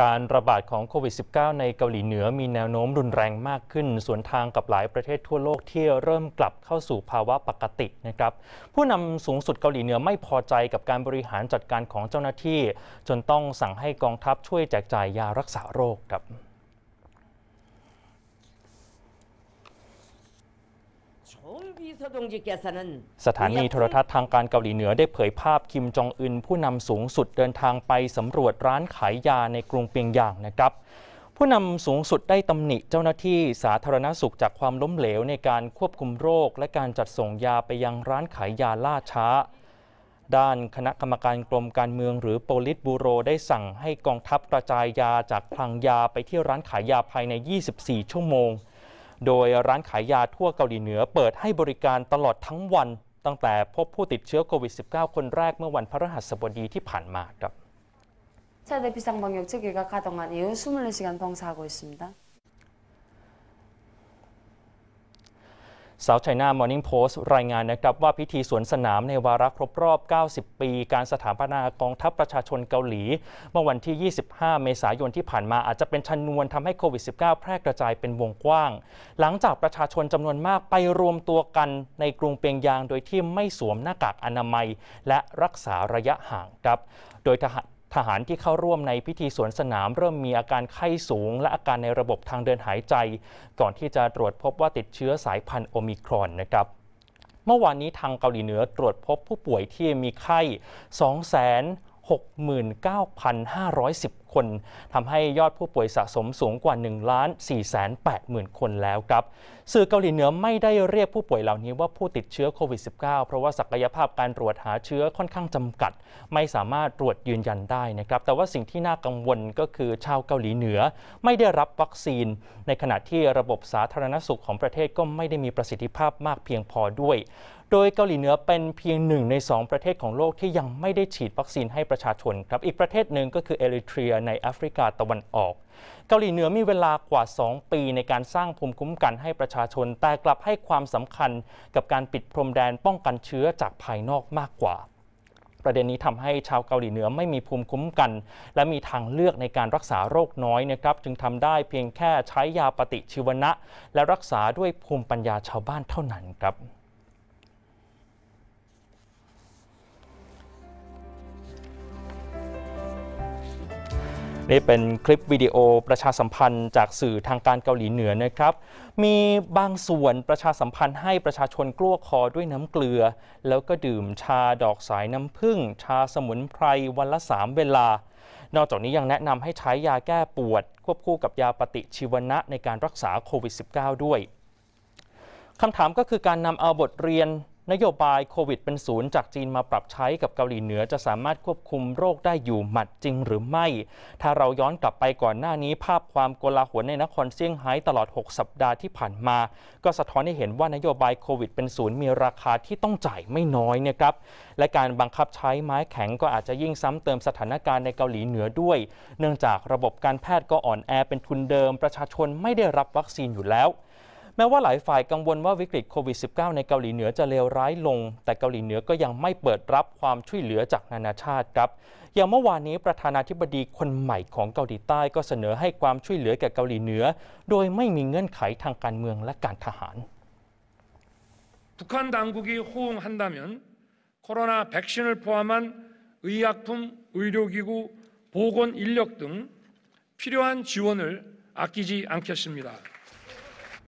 การระบาดของโควิด -19 ในเกาหลีเหนือมีแนวโน้มรุนแรงมากขึ้นสวนทางกับหลายประเทศทั่วโลกที่เริ่มกลับเข้าสู่ภาวะปกตินะครับผู้นำสูงสุดเกาหลีเหนือไม่พอใจกับการบริหารจัดการของเจ้าหน้าที่ จนต้องสั่งให้กองทัพช่วยแจกจ่ายยารักษาโรคครับสถานีโทรทัศน์ทางการเกาหลีเหนือได้เผยภาพคิมจองอึนผู้นำสูงสุดเดินทางไปสำรวจร้านขายยาในกรุงเปียงยางนะครับ ผู้นำสูงสุดได้ตำหนิเจ้าหน้าที่สาธารณสุขจากความล้มเหลวในการควบคุมโรคและการจัดส่งยาไปยังร้านขายยาล่าช้า ด้านคณะกรรมการกรมการเมืองหรือโปลิตบูโรได้สั่งให้กองทัพกระจายยาจากคลังยาไปที่ร้านขายยาภายใน 24 ชั่วโมงโดยร้านขายยาทั่วเกาหลีเหนือเปิดให้บริการตลอดทั้งวันตั้งแต่พบผู้ติดเชื้อโควิด -19 คนแรกเมื่อวันพฤหัสบดีที่ผ่านมาครับ차대비상방역특위가가동ย이후24시간봉사하고있습니다 South China Morning Post รายงานนะครับว่าพิธีสวนสนามในวาระครบรอบ 90 ปีการสถาปนากองทัพประชาชนเกาหลี เมื่อวันที่ 25เมษายนที่ผ่านมาอาจจะเป็นชนวนทำให้โควิด -19 แพร่กระจายเป็นวงกว้าง หลังจากประชาชนจำนวนมากไปรวมตัวกันในกรุงเปียงยางโดยที่ไม่สวมหน้ากากอนามัยและรักษาระยะห่างครับ โดยทหารทหารที่เข้าร่วมในพิธีสวนสนามเริ่มมีอาการไข้สูง และอาการในระบบทางเดินหายใจ ก่อนที่จะตรวจพบว่าติดเชื้อสายพันธุ์โอมิครอนนะครับ เมื่อวานนี้ทางเกาหลีเหนือตรวจพบผู้ป่วยที่มีไข้ 2 69,510 คนทำให้ยอดผู้ป่วยสะสมสูงกว่า 1 4 8 0 0 0 0 คนแล้วครับสื่อเกาหลีเหนือไม่ได้เรียกผู้ป่วยเหล่านี้ว่าผู้ติดเชื้อโควิด -19 เพราะว่าศักยภาพการตรวจหาเชื้อค่อนข้างจำกัดไม่สามารถตรวจยืนยันได้นะครับ แต่ว่าสิ่งที่น่ากังวลก็คือชาวเกาหลีเหนือไม่ได้รับวัคซีน ในขณะที่ระบบสาธารณสุขของประเทศก็ไม่ได้มีประสิทธิภาพมากเพียงพอด้วยโดยเกาหลีเหนือเป็นเพียงหนึ่งใน 2 ประเทศของโลกที่ยังไม่ได้ฉีดวัคซีนให้ประชาชนครับ อีกประเทศหนึ่งก็คือเอริเทรีย ในแอฟริกาตะวันออก เกาหลีเหนือมีเวลากว่า 2 ปีในการสร้างภูมิคุ้มกันให้ประชาชน แต่กลับให้ความสำคัญกับการปิดพรมแดนป้องกันเชื้อจากภายนอกมากกว่า ประเด็นนี้ทำให้ชาวเกาหลีเหนือไม่มีภูมิคุ้มกัน และมีทางเลือกในการรักษาโรคน้อยนะครับ จึงทำได้เพียงแค่ใช้ยาปฏิชีวนะและรักษาด้วยภูมิปัญญาชาวบ้านเท่านั้นครับนี่เป็นคลิปวิดีโอประชาสัมพันธ์จากสื่อทางการเกาหลีเหนือนะครับ มีบางส่วนประชาสัมพันธ์ให้ประชาชนกลั้วคอด้วยน้ำเกลือ แล้วก็ดื่มชาดอกสายน้ำผึ้งชาสมุนไพรวันละ3เวลา นอกจากนี้ยังแนะนำให้ใช้ยาแก้ปวด ควบคู่กับยาปฏิชีวนะในการรักษาโควิด -19 ด้วย คำถามก็คือการนำเอาบทเรียนนโยบายโควิดเป็นศูนย์จากจีนมาปรับใช้กับเกาหลีเหนือจะสามารถควบคุมโรคได้อยู่หมัดจริงหรือไม่ ถ้าเราย้อนกลับไปก่อนหน้านี้ ภาพความโกลาหลในนครเซี่ยงไฮ้ตลอด 6 สัปดาห์ที่ผ่านมา ก็สะท้อนให้เห็นว่านโยบายโควิดเป็นศูนย์มีราคาที่ต้องจ่ายไม่น้อยนะครับและการบังคับใช้ไม้แข็งก็อาจจะยิ่งซ้ำเติมสถานการณ์ในเกาหลีเหนือด้วย เนื่องจากระบบการแพทย์ก็อ่อนแอเป็นทุนเดิมประชาชนไม่ได้รับวัคซีนอยู่แล้วแม้ว่าหลายฝ่ายกังวลว่าวิกฤตโควิด -19 ในเกาหลีเหนือจะเลวร้ายลงแต่เกาหลีเหนือก็ยังไม่เปิดรับความช่วยเหลือจากนานาชาติครับอย่างเมื่อวานนี้ประธานาธิบดีคนใหม่ของเกาหลีใต้ก็เสนอให้ความช่วยเหลือแก่เกาหลีเหนือโดยไม่มีเงื่อนไขทางการเมืองและการทหาร북한당국이호응한다면코로나백ก을포함한의약품의료기구보건인력등필요한지원을아끼지않겠습니다